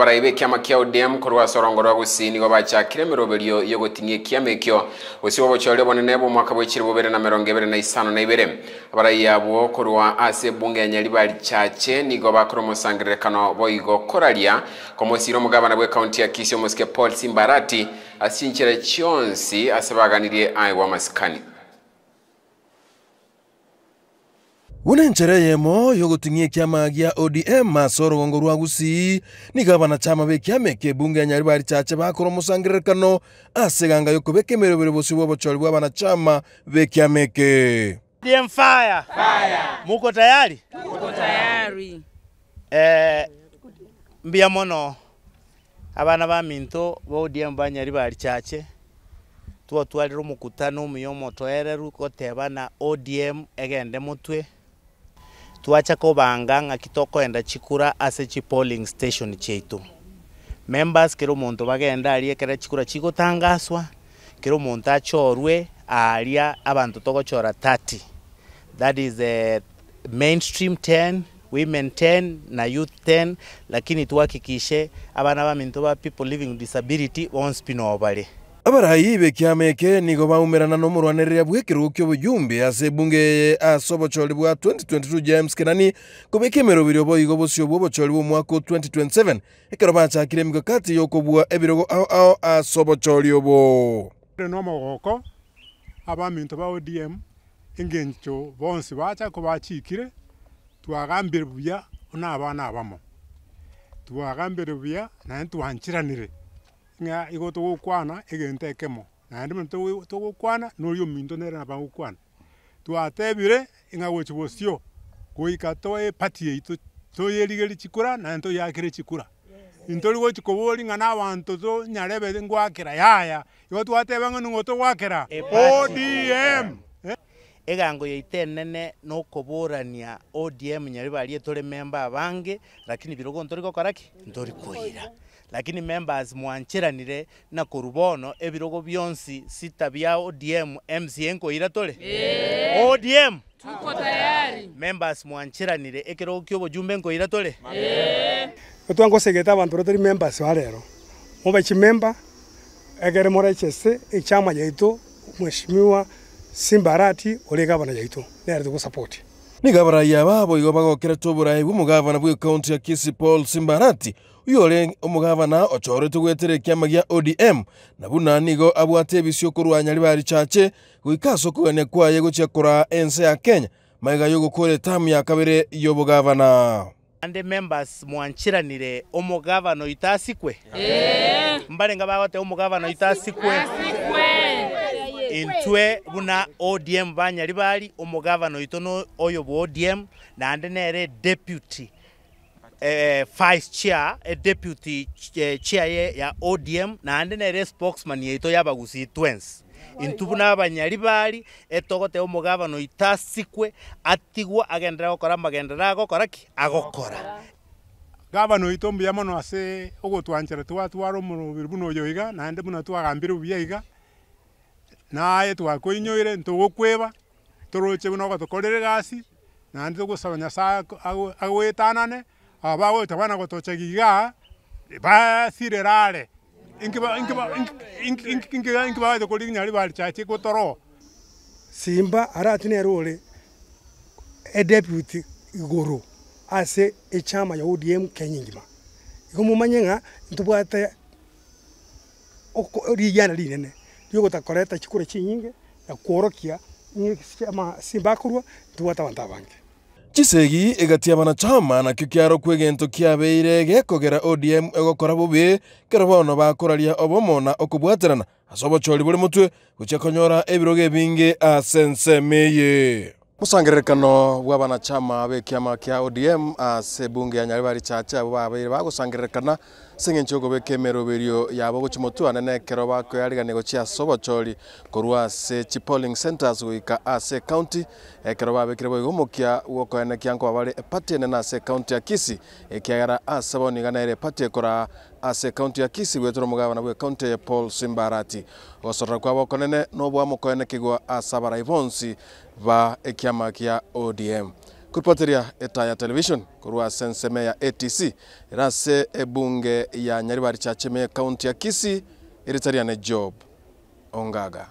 abaraibe kiama kia odm korwa sorongo rwa gusini gobachakire miroberio yogotinie kiama chole gusio nebo mwaka bo bwechiri bobere na meronge bere na isano na ibere abarai bo korwa ase bunge nya ebunge enyali barichache kana bo igo koralia koraria komosire mugabana bwa county ya kisio omosike paul simbarati asinchera chionsi ase baganirie ae wa masikani Wona njera yemo yogutingia kiama gia ODM masoro gongo rwa gusi ni gabana chama be kiame ke bunge nyari bari chache bakoro musangirekano aseganga yoko beke merebere bosi bwo bochori bwa bana chama be kiame ke ODM fire fire muko tayari muko tayari eh mbia mono abana ba minto bo ODM banyari bari chache tuwa twarire miyomo omuya omotoereru gotebana ODM egende mutwe twacha kobanga ng'aki tokoenda chikura ase chipolling station chaitu members kero omonto bagenda aria ekero chikura chigotangaswa kero omonto achorwe aria abanto togochora 30 that is the eh, mainstream 10 women 10 na youth 10 lakini twakikishe abana ba minto ba people living with disability bonsi spin obare abarayi bekihameke nigo baumirana n'omurwanirira bw'ekirugu ky'obuyumbi ase ebunge ase obocholi bwa 2022 james kenani kobeka emerobiri oboigo bosio bwa obocholi bwa omwaka 2027 ekero bachakire emigo kati y'okobua ebirogo ao ao ase obocholi obo nomogoko abaminto ba odm engencho bonsi bachako bachikire twagambire buya ona abana abamo twagambire buya naye twanchiranire ng'a igo togokwana egento ekemo naende buna togokwana noria ominto nere naba gokwana twatebire ng'a gochi bosio goika toe pati yaito toyerigeri chikura naende toyakire chikura ntori gochi kobori ng'a na abanto tonyarebete ngwakera yaya igo twateba ng'a ning'o togwakera odm egango yaite nene no kuburania ODM nyari bari tore member abange lakini birogo ntori karaki ntori kuira lakini members mwancheranire na kurubono ebirogo byonsi sita bya ODM MCA ira tore yeah. ODM tuko tayari members mwanchiranire ekero kyo bujumbe ira tore yeah. otwango segeta abantu rotori members barero mubachi member egere morechese ichama yaitu mheshimiwa simbarati ole gavana yaito ne gabana support ni ari gusupport ni gabana yababo igo bagokera tuburayi mugavana bw'i county ya Kisii Paul Simbarati uyu ore omugabana ochorete gwetere kiama gia ODM na buna nigo abwate ebisio korwanya bari chache gwikaso kuene yego che kora ense ya Kenya maiga kore tamu ya kabere yo y'obugabana ande members mwanchiranire omugabana itasikwe yeah. Ee. mbarenga bagote omugabana itasikwe yeah intwe buna odm banyari bari omugavana oito oyo bo odm naende nere deputy eh, vice chair eh, deputy eh, chair ye, ya odm naende nere spokesman ye yaito yabagusi twens intubu n'abanyari bali etogote omugavana itasikwe atigwa agenderera gokora amagenderera agokora ki agokora gavana oito mbuya mono ase ogotwanchera twatwara omorobiri buna oyo iga naende buna twagambire obuya naye twakoinyoire ntugukwiba turuche buno gatukorere gasi nandi gusaba nyasaye agwitanane aba bagocha bana gotochegi iga basire rare inki baje kuri nyari bari chachi gutoro simba aratine rore a e deputy igoro ase echama ya ODM Kenya ngima ikomumanye nga ntubwate rigiana rinene nigukoreta chikure chinyinge ya kuorokia ama simbakurwa tuwata bantu abange chisegi egatia banachama nakio kiarokwa egento kiabeire gekogera odm egokora bobe kero bono bakoraria obomo na okobwaterana ase obochori bore motwe gochia konyora ebirogo ebinge ase nsemeye busangererekano bwa banachama be kiama kia odm ase bunge ya nyaribari chacha abo babeire bagosangererekana senge nchogo bekemeroberio yabo gochimotwana nekero bakoyariganio chia sobochori korwa ase chi polling centers goika ase county ekero babekire boigomokia gokoenekia nko bare epati ene na ase county ya Kisii ekiagera ase ere pati ekora ase county ya wetro gwetera na bwa county ya Paul Simbarati gosorora kwabo konene nobwamokoenekigwa ase abarai ivonsi ba ekiama kia ODM kuripotĩria eta ya television kũrũa senseme ya atc irase ebunge ya nyaribari chacheme kaunti ya kisi ne job ongaga